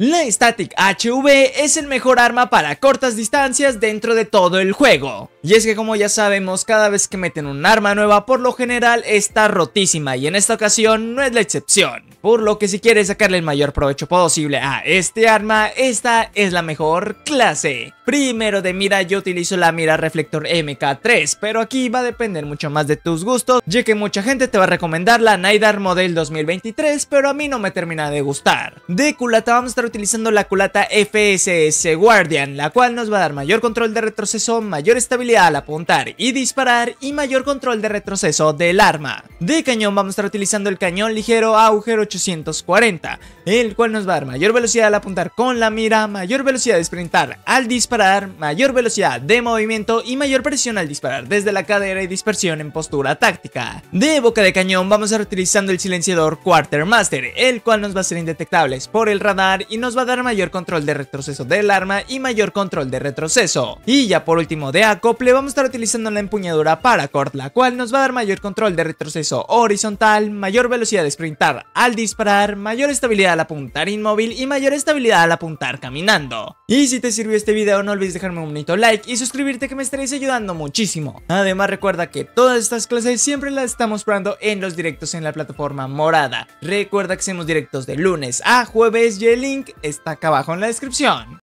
La Static HV es el mejor arma para cortas distancias dentro de todo el juego. Y es que como ya sabemos, cada vez que meten un arma nueva por lo general está rotísima y en esta ocasión no es la excepción por lo que si quieres sacarle el mayor provecho posible a este arma, esta es la mejor clase. Primero de mira yo utilizo la mira reflector MK3, pero aquí va a depender mucho más de tus gustos, ya que mucha gente te va a recomendar la Nidar Model 2023, pero a mí no me termina de gustar. De culata vamos a estar utilizando la culata FSS Guardian, la cual nos va a dar mayor control de retroceso, mayor estabilidad al apuntar y disparar y mayor control de retroceso del arma. De cañón vamos a estar utilizando el cañón ligero agujero 8 840, el cual nos va a dar mayor velocidad al apuntar con la mira, mayor velocidad de sprintar al disparar, mayor velocidad de movimiento y mayor presión al disparar desde la cadera y dispersión en postura táctica. De boca de cañón vamos a estar utilizando el silenciador Quartermaster, el cual nos va a ser indetectables por el radar y nos va a dar mayor control de retroceso del arma y mayor control de retroceso. Y ya por último de acople vamos a estar utilizando la empuñadura Paracord, la cual nos va a dar mayor control de retroceso horizontal, mayor velocidad de sprintar al disparar, mayor estabilidad al apuntar inmóvil y mayor estabilidad al apuntar caminando. Y si te sirvió este video no olvides dejarme un bonito like y suscribirte que me estaréis ayudando muchísimo. Además recuerda que todas estas clases siempre las estamos probando en los directos en la plataforma morada. Recuerda que hacemos directos de lunes a jueves y el link está acá abajo en la descripción.